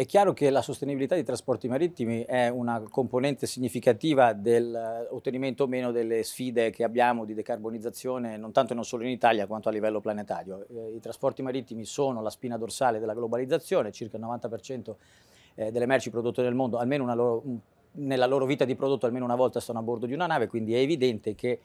È chiaro che la sostenibilità dei trasporti marittimi è una componente significativa dell'ottenimento eh, o meno delle sfide che abbiamo di decarbonizzazione non tanto e non solo in Italia quanto a livello planetario. Eh, I trasporti marittimi sono la spina dorsale della globalizzazione, circa il 90% eh, delle merci prodotte nel mondo, almeno loro, nella loro vita di prodotto almeno una volta sono a bordo di una nave, quindi è evidente che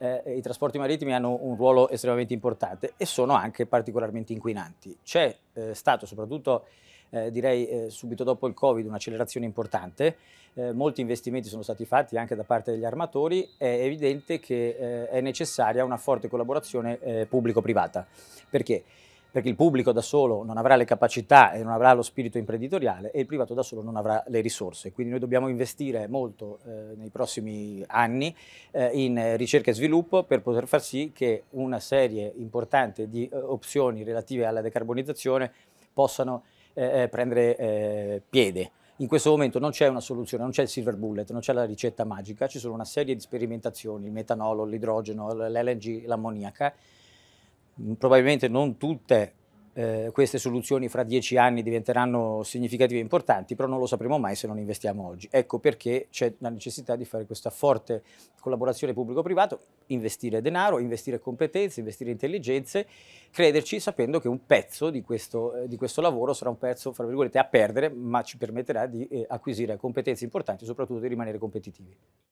eh, i trasporti marittimi hanno un ruolo estremamente importante e sono anche particolarmente inquinanti. C'è eh, stato soprattutto eh, direi eh, subito dopo il Covid un'accelerazione importante, eh, molti investimenti sono stati fatti anche da parte degli armatori, è evidente che eh, è necessaria una forte collaborazione eh, pubblico-privata. Perché? perché il pubblico da solo non avrà le capacità e non avrà lo spirito imprenditoriale e il privato da solo non avrà le risorse. Quindi noi dobbiamo investire molto eh, nei prossimi anni eh, in ricerca e sviluppo per poter far sì che una serie importante di eh, opzioni relative alla decarbonizzazione possano eh, eh, prendere eh, piede. In questo momento non c'è una soluzione, non c'è il silver bullet, non c'è la ricetta magica, ci sono una serie di sperimentazioni, il metanolo, l'idrogeno, l'LNG, l'ammoniaca, probabilmente non tutte eh, queste soluzioni fra dieci anni diventeranno significative e importanti, però non lo sapremo mai se non investiamo oggi. Ecco perché c'è la necessità di fare questa forte collaborazione pubblico-privato, investire denaro, investire competenze, investire intelligenze, crederci sapendo che un pezzo di questo, eh, di questo lavoro sarà un pezzo, fra virgolette, a perdere, ma ci permetterà di eh, acquisire competenze importanti e soprattutto di rimanere competitivi.